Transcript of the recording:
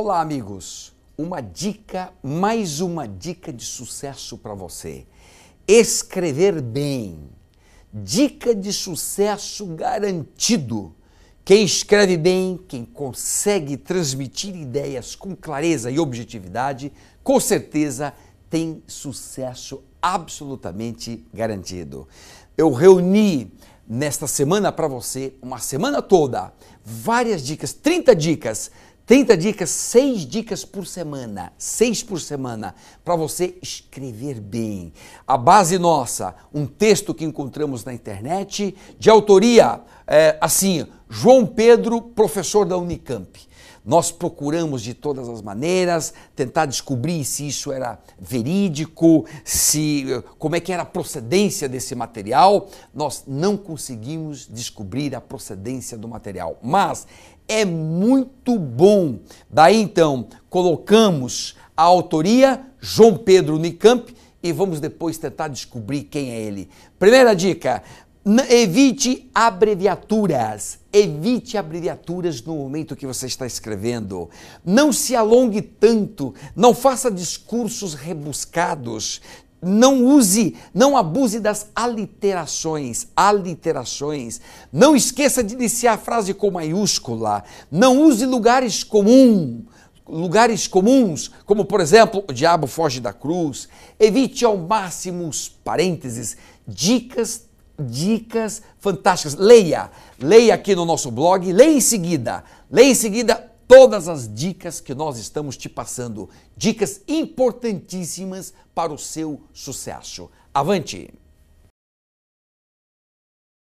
Olá, amigos! Uma dica, mais uma dica de sucesso para você. Escrever bem. Dica de sucesso garantido. Quem escreve bem, quem consegue transmitir ideias com clareza e objetividade, com certeza tem sucesso absolutamente garantido. Eu reuni nesta semana para você, uma semana toda, várias dicas, 30 dicas 30 dicas, 6 dicas por semana, 6 por semana, para você escrever bem. A base nossa, um texto que encontramos na internet, de autoria, é, assim, João Pedro, professor da Unicamp. Nós procuramos de todas as maneiras tentar descobrir se isso era verídico, se eh, como é que era a procedência desse material. Nós não conseguimos descobrir a procedência do material, mas é muito bom. Daí então, colocamos a autoria João Pedro Nicamp e vamos depois tentar descobrir quem é ele. Primeira dica: Evite abreviaturas. Evite abreviaturas no momento que você está escrevendo. Não se alongue tanto. Não faça discursos rebuscados. Não use, não abuse das aliterações, aliterações. Não esqueça de iniciar a frase com maiúscula. Não use lugares comuns lugares comuns, como por exemplo, o diabo foge da cruz. Evite ao máximo os parênteses, dicas dicas fantásticas. Leia, leia aqui no nosso blog, leia em seguida, leia em seguida todas as dicas que nós estamos te passando, dicas importantíssimas para o seu sucesso. Avante!